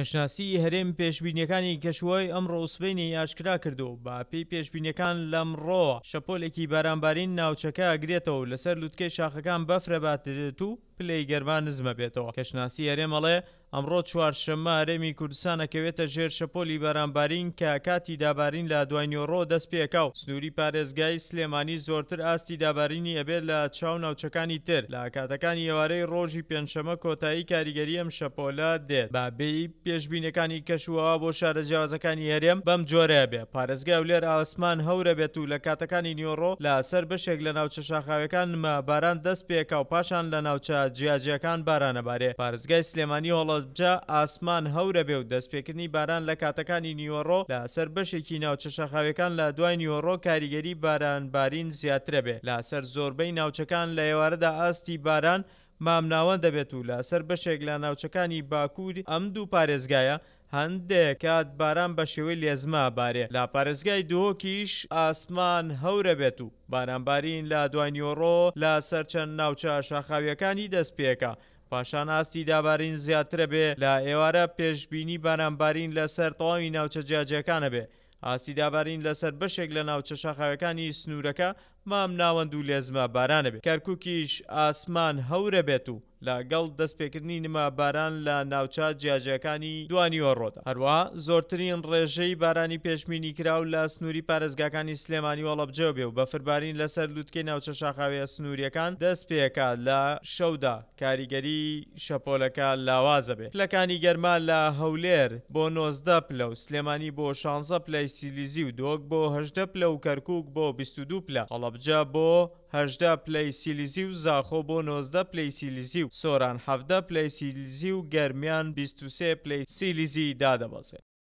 پێشناسی هەرێم پێشببینیەکانی کەشوای ئەمڕۆ سبینی ئاشکرا کردو با پێی پێشببینیەکان لەمڕۆ شەپۆلێکی بارانبارین ناوچەکە ئەگرێتەوە لەسەر لوتکەی شاخەکان بەفرەباتێت و پلەی گەرمان نزمە بێتەوە کەشناسی ئەرێمەڵێ ئەمڕۆ چوارشەممە ئەرێمی کوردستانەکەوێتە ژێر شەپۆلی بەرامبارین کە کاتی دابارین لە دوانیۆڕۆ دەست پێکاو سنووری پارێزگای سلێمانی زۆرتر ئاستی دابارینی ئەبێت لە چاو ناوچەکانی تر لە کاتەکانی ئێوارەی ڕۆژی پێنجشەمە کۆتایی کاریگەری ئەم شەپۆلە دێت بابێی پێشببینەکانی کەشوها بۆ شارە جیازەکانی هەرێم بەم جۆرە بێ پارێزگای ولێر ئاسمان هەورە بێت و لە کاتەکانی نیۆڕۆ لە سەر بەشێک لە ناوچە شاخاوەکان باران دەست پێکاو پاشان لە ناوچە جیاجیەکان بارانەبارێ پارێزگای سلێمانی هەڵەبجا ئاسمان هەورە بێ و دەستپێکردنی باران لە کاتەکانی نیوەڕۆ لە سەر بەشێکی ناوچەشەخاوەکان لە دوای نیوەڕۆ کاریگەری بارانبارین زیاترە بێ لە سەر زۆربەی ناوچەکان لە ێوارەدا ئاستی باران مامناوەند دەبێت و لە سەر بەشێک لە ناوچەکانی باکووری ئەم دوو پارێزگایە هەندێک کات باران بە شێوەی لێزما بارێ لا پارێزگای دۆکیش ئاسمان هەورە بێت و بارانبارین لە دوانیۆڕۆ لە سەرچەند ناوچە شاخاویەکانی دەستپێکە. پاشان ئاستی دابارین زیاترە بێ لە ئێوارە پێشببینی بارانبارین لەسەر تەواوی ناوچە جیاجەکانە بێ. ئاسیدابارین لەسەر بەشێک لە ناو چەشاخاوەکانی سنوورەکە مام ناوەند و لێزمە بارانە بێت کەرککیش ئاسمان هەورە بێت و لەگەڵ دەستپێکردنی نما باران لە ناوچات جیاجەکانی دوانی وەڕۆدا هەروە زۆرترین ڕێژەی بارانی پێشمینی کراو لە سنووری پارێزگاکانی سلێمانی وەڵەبجە بێ و بەفربارین لەسەر لووتکەی ناوچە شاخاوێ سنووریەکان دەست پێکە لە شەودا کاریگەری شەپۆلەکە لاوازە بێ لەکانی گەرما لە هەولێر بۆ نۆزدە پلە و سلێمانی بۆ شانزە پلەی سیلیزی و دۆک بۆ هەشدە پلە و کەرکک بۆ 22 پلە هەڵەبجە بۆ 18 پلی سیلیزی و 19 پلی سیلیزی و سوران 17 پلی سیلیزی و گرمیان 23 پلی سیلیزی داده بازه